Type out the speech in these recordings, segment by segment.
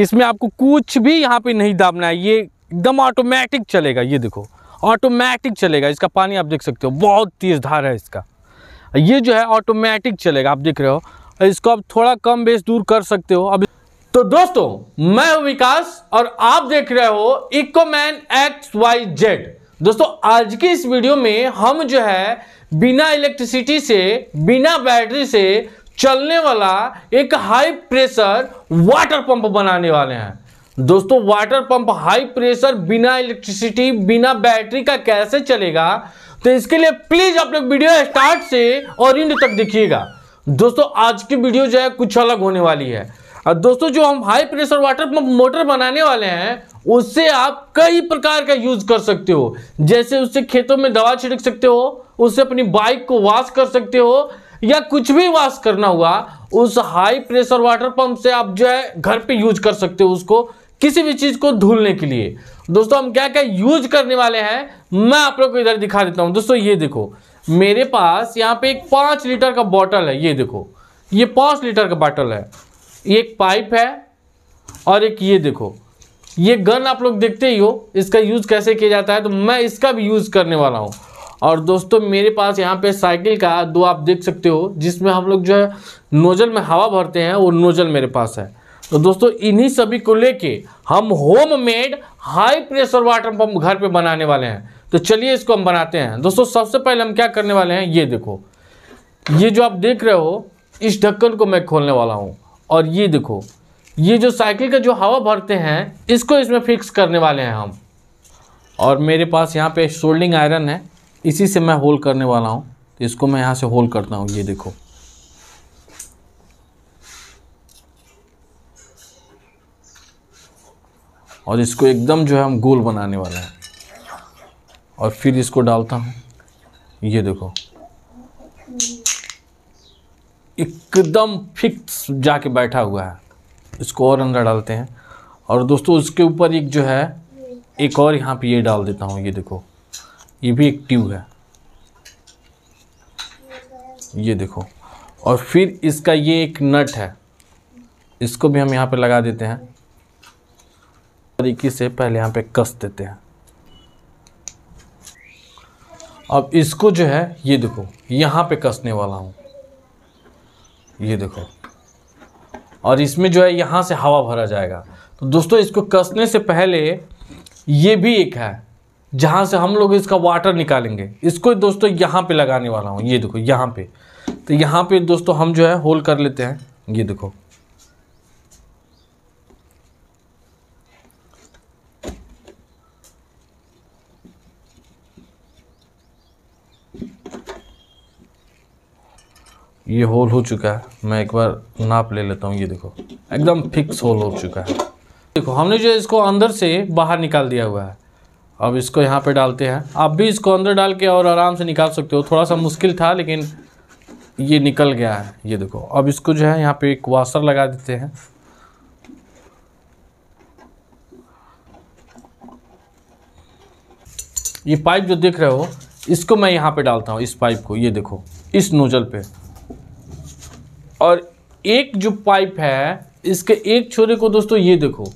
इसमें आपको कुछ भी यहाँ पे नहीं दाबना है ये एकदम ऑटोमेटिक चलेगा ये देखो ऑटोमेटिक चलेगा इसका पानी आप देख सकते हो बहुत तेज़ धार है इसका ये जो है ऑटोमेटिक चलेगा आप देख रहे हो इसको आप थोड़ा कम बेस दूर कर सकते हो अब तो दोस्तों मैं हूं विकास और आप देख रहे हो इकोमैन एक्स वाई जेड दोस्तों आज की इस वीडियो में हम जो है बिना इलेक्ट्रिसिटी से बिना बैटरी से चलने वाला एक हाई प्रेशर वाटर पंप बनाने वाले हैं दोस्तों वाटर पंप हाई प्रेशर बिना इलेक्ट्रिसिटी बिना बैटरी का कैसे चलेगा तो इसके लिए प्लीज आप लोग वीडियो स्टार्ट से और इंड तक देखिएगा दोस्तों आज की वीडियो जो है कुछ अलग होने वाली है और दोस्तों जो हम high pressure water pump motor बनाने वाले हैं उससे आप कई प्रकार का यूज कर सकते हो जैसे उससे खेतों में दवा छिड़क सकते हो उससे अपनी बाइक को वॉश कर सकते हो या कुछ भी वॉश करना हुआ उस हाई प्रेशर वाटर पंप से आप जो है घर पे यूज कर सकते हो उसको किसी भी चीज़ को धुलने के लिए दोस्तों हम क्या क्या यूज करने वाले हैं मैं आप लोग को इधर दिखा देता हूँ दोस्तों ये देखो मेरे पास यहाँ पे एक पांच लीटर का बॉटल है ये देखो ये पाँच लीटर का बॉटल है ये एक पाइप है और एक ये देखो ये गन आप लोग देखते ही हो इसका यूज़ कैसे किया जाता है तो मैं इसका भी यूज़ करने वाला हूँ और दोस्तों मेरे पास यहाँ पे साइकिल का दो आप देख सकते हो जिसमें हम लोग जो है नोजल में हवा भरते हैं वो नोजल मेरे पास है तो दोस्तों इन्हीं सभी को लेके हम homemade high pressure water pump घर पे बनाने वाले हैं तो चलिए इसको हम बनाते हैं दोस्तों सबसे पहले हम क्या करने वाले हैं ये देखो ये जो आप देख रहे हो इस ढक्कन को मैं खोलने वाला हूँ और ये देखो ये जो साइकिल का जो हवा भरते हैं इसको इसमें फिक्स करने वाले हैं हम और मेरे पास यहाँ पे शोल्डिंग आयरन है इसी से मैं होल करने वाला हूँ तो इसको मैं यहाँ से होल करता हूँ ये देखो और इसको एकदम जो है हम गोल बनाने वाले हैं और फिर इसको डालता हूँ ये देखो एकदम फिक्स जाके बैठा हुआ है इसको और अंदर डालते हैं और दोस्तों उसके ऊपर एक जो है एक और यहाँ पे ये डाल देता हूँ ये देखो ये भी एक ट्यूब है ये देखो और फिर इसका ये एक नट है इसको भी हम यहाँ पे लगा देते हैं तरीके से पहले यहाँ पे कस देते हैं अब इसको जो है ये देखो यहाँ पे कसने वाला हूँ ये देखो और इसमें जो है यहाँ से हवा भरा जाएगा तो दोस्तों इसको कसने से पहले ये भी एक है जहाँ से हम लोग इसका वाटर निकालेंगे इसको दोस्तों यहाँ पे लगाने वाला हूँ ये देखो यहाँ पे तो यहाँ पे दोस्तों हम जो है होल कर लेते हैं ये देखो ये होल हो चुका है मैं एक बार नाप ले लेता हूँ ये देखो एकदम फिक्स होल हो चुका है देखो हमने जो इसको अंदर से बाहर निकाल दिया हुआ है अब इसको यहाँ पे डालते हैं आप भी इसको अंदर डाल के और आराम से निकाल सकते हो थोड़ा सा मुश्किल था लेकिन ये निकल गया है ये देखो अब इसको जो है यहाँ पे एक वाशर लगा देते हैं ये पाइप जो देख रहे हो इसको मैं यहाँ पे डालता हूँ इस पाइप को ये देखो इस नोजल पे और एक जो पाइप है इसके एक छोरे को दोस्तों ये देखो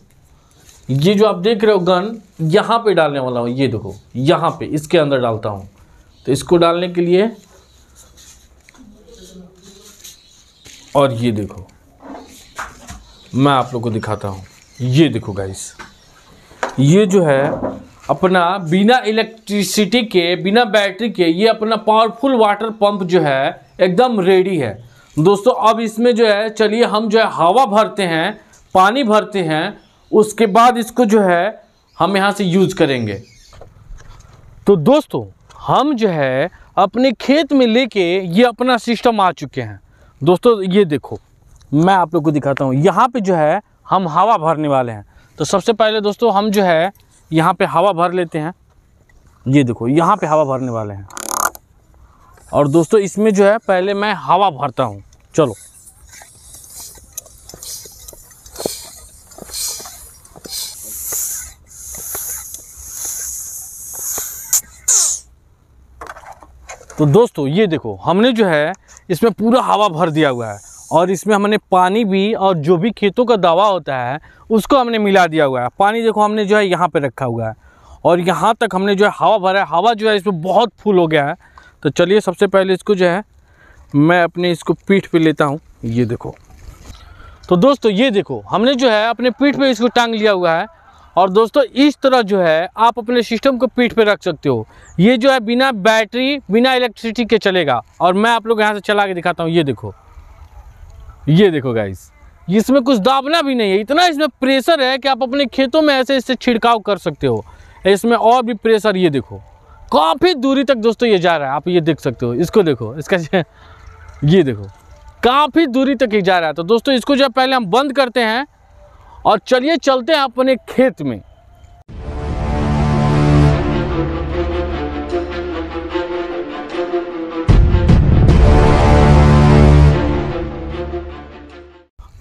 ये जो आप देख रहे हो गन यहाँ पे डालने वाला हूँ ये देखो यहाँ पे इसके अंदर डालता हूँ तो इसको डालने के लिए और ये देखो मैं आप लोग को दिखाता हूँ ये देखो गाइस ये जो है अपना बिना इलेक्ट्रिसिटी के बिना बैटरी के ये अपना पावरफुल वाटर पंप जो है एकदम रेडी है दोस्तों अब इसमें जो है चलिए हम जो है हवा भरते हैं पानी भरते हैं उसके बाद इसको जो है हम यहाँ से यूज करेंगे तो दोस्तों हम जो है अपने खेत में लेके ये अपना सिस्टम आ चुके हैं दोस्तों ये देखो मैं आप लोग को दिखाता हूँ यहाँ पे जो है हम हवा भरने वाले हैं तो सबसे पहले दोस्तों हम जो है यहाँ पे हवा भर लेते हैं ये देखो यहाँ पे हवा भरने वाले हैं और दोस्तों इसमें जो है पहले मैं हवा भरता हूँ चलो तो दोस्तों ये देखो हमने जो है इसमें पूरा हवा भर दिया हुआ है और इसमें हमने पानी भी और जो भी खेतों का दवा होता है उसको हमने मिला दिया हुआ है पानी देखो हमने जो है यहाँ पर रखा हुआ है और यहाँ तक हमने जो है हवा भरा है हवा जो है इसमें बहुत फूल हो गया है तो चलिए सबसे पहले इसको जो है मैं अपने इसको पीठ पे लेता हूँ ये देखो तो दोस्तों ये देखो हमने जो है अपने पीठ पे इसको टांग लिया हुआ है और दोस्तों इस तरह जो है आप अपने सिस्टम को पीठ पे रख सकते हो ये जो है बिना बैटरी बिना इलेक्ट्रिसिटी के चलेगा और मैं आप लोग यहाँ से चला के दिखाता हूँ ये देखो ये देखो गाइस इसमें कुछ दाबना भी नहीं है इतना इसमें प्रेशर है कि आप अपने खेतों में ऐसे इससे छिड़काव कर सकते हो इसमें और भी प्रेशर ये देखो काफ़ी दूरी तक दोस्तों ये जा रहा है आप ये देख सकते हो इसको देखो इसका ये देखो काफ़ी दूरी तक ये जा रहा है तो दोस्तों इसको जो पहले हम बंद करते हैं और चलिए चलते हैं अपने खेत में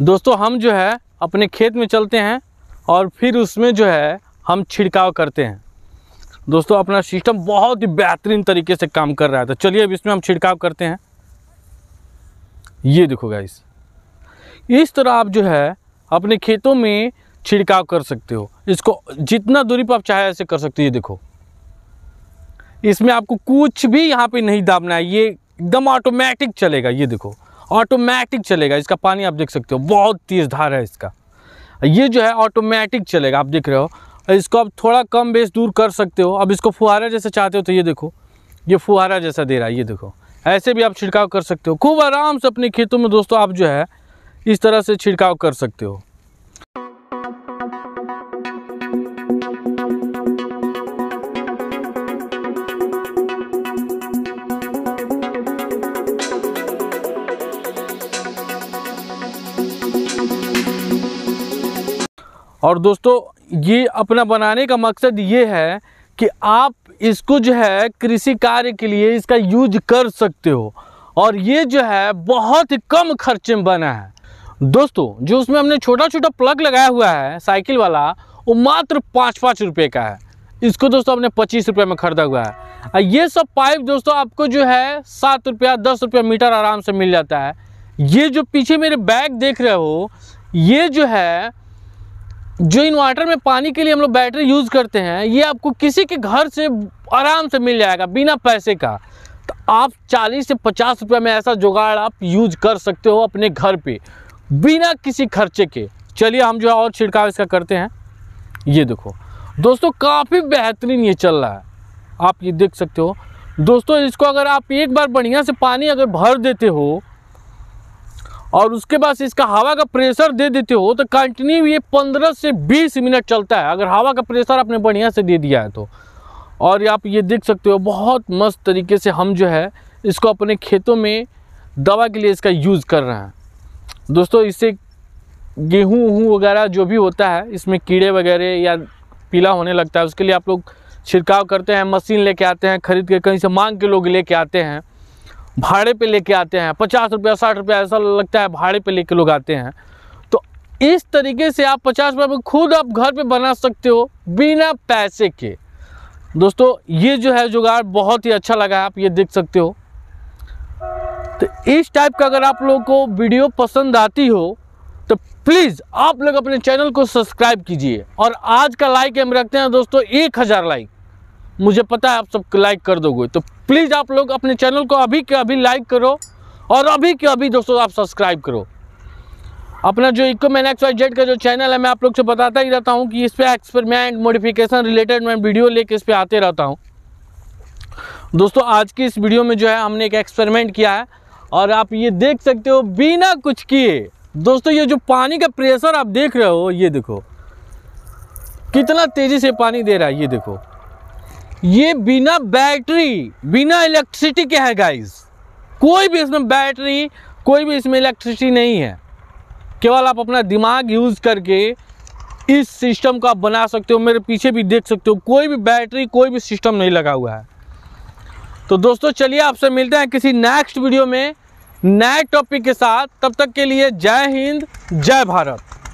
दोस्तों हम जो है अपने खेत में चलते हैं और फिर उसमें जो है हम छिड़काव करते हैं दोस्तों अपना सिस्टम बहुत ही बेहतरीन तरीके से काम कर रहा है तो चलिए अब इसमें हम छिड़काव करते हैं ये देखो गाइस इस तरह आप जो है अपने खेतों में छिड़काव कर सकते हो इसको जितना दूरी पर आप चाहे ऐसे कर सकते हो ये देखो इसमें आपको कुछ भी यहाँ पे नहीं दाबना है ये एकदम ऑटोमेटिक चलेगा ये देखो ऑटोमेटिक चलेगा इसका पानी आप देख सकते हो बहुत तेज धार है इसका ये जो है ऑटोमेटिक चलेगा आप देख रहे हो इसको आप थोड़ा कम बेस दूर कर सकते हो अब इसको फुहारा जैसे चाहते हो तो ये देखो ये फुहारा जैसा दे रहा है ये देखो ऐसे भी आप छिड़काव कर सकते हो खूब आराम से अपने खेतों में दोस्तों आप जो है इस तरह से छिड़काव कर सकते हो और दोस्तों ये अपना बनाने का मकसद ये है कि आप इसको जो है कृषि कार्य के लिए इसका यूज कर सकते हो और ये जो है बहुत कम खर्चे में बना है दोस्तों जो उसमें हमने छोटा छोटा प्लग लगाया हुआ है साइकिल वाला वो मात्र पाँच पाँच रुपये का है इसको दोस्तों हमने पच्चीस रुपये में ख़रीदा हुआ है और ये सब पाइप दोस्तों आपको जो है सात रुपया दस रुपया मीटर आराम से मिल जाता है ये जो पीछे मेरे बैग देख रहे हो ये जो है जो इन्वर्टर में पानी के लिए हम लोग बैटरी यूज़ करते हैं ये आपको किसी के घर से आराम से मिल जाएगा बिना पैसे का तो आप 40 से 50 रुपये में ऐसा जुगाड़ आप यूज कर सकते हो अपने घर पे बिना किसी खर्चे के चलिए हम जो है और छिड़काव इसका करते हैं ये देखो दोस्तों काफ़ी बेहतरीन ये चल रहा है आप ये देख सकते हो दोस्तों इसको अगर आप एक बार बढ़िया से पानी अगर भर देते हो और उसके बाद इसका हवा का प्रेशर दे देते हो तो कंटिन्यू ये 15 से 20 मिनट चलता है अगर हवा का प्रेशर आपने बढ़िया से दे दिया है तो और आप ये देख सकते हो बहुत मस्त तरीके से हम जो है इसको अपने खेतों में दवा के लिए इसका यूज़ कर रहे हैं दोस्तों इससे गेहूँ उहूँ वगैरह जो भी होता है इसमें कीड़े वगैरह या पीला होने लगता है उसके लिए आप लोग छिड़काव करते हैं मशीन लेके आते हैं ख़रीद के कहीं से मांग के लोग लेके आते हैं भाड़े पे लेके आते हैं पचास रुपया साठ रुपया ऐसा लगता है भाड़े पे लेके लोग आते हैं तो इस तरीके से आप पचास रुपये पर खुद आप घर पे बना सकते हो बिना पैसे के दोस्तों ये जो है जुगाड़ बहुत ही अच्छा लगा आप ये देख सकते हो इस टाइप का अगर आप लोगों को वीडियो पसंद आती हो तो प्लीज़ आप लोग अपने चैनल को सब्सक्राइब कीजिए और आज का लाइक हम रखते हैं दोस्तों एक हज़ार लाइक मुझे पता है आप सब लाइक कर दोगे तो प्लीज़ आप लोग अपने चैनल को अभी के अभी लाइक करो और अभी के अभी दोस्तों आप सब्सक्राइब करो अपना जो eco man X Y Z का जो चैनल है मैं आप लोग से बताता ही रहता हूँ कि इस पर एक्सपेरिमेंट मोडिफिकेशन रिलेटेड मैं वीडियो लेके इस पर आते रहता हूँ दोस्तों आज की इस वीडियो में जो है हमने एक एक्सपेरिमेंट किया है और आप ये देख सकते हो बिना कुछ किए दोस्तों ये जो पानी का प्रेशर आप देख रहे हो ये देखो कितना तेज़ी से पानी दे रहा है ये देखो ये बिना बैटरी बिना इलेक्ट्रिसिटी के है गाइस कोई भी इसमें बैटरी कोई भी इसमें इलेक्ट्रिसिटी नहीं है केवल आप अपना दिमाग यूज़ करके इस सिस्टम को आप बना सकते हो मेरे पीछे भी देख सकते हो कोई भी बैटरी कोई भी सिस्टम नहीं लगा हुआ है तो दोस्तों चलिए आपसे मिलते हैं किसी नेक्स्ट वीडियो में नए टॉपिक के साथ तब तक के लिए जय हिंद जय भारत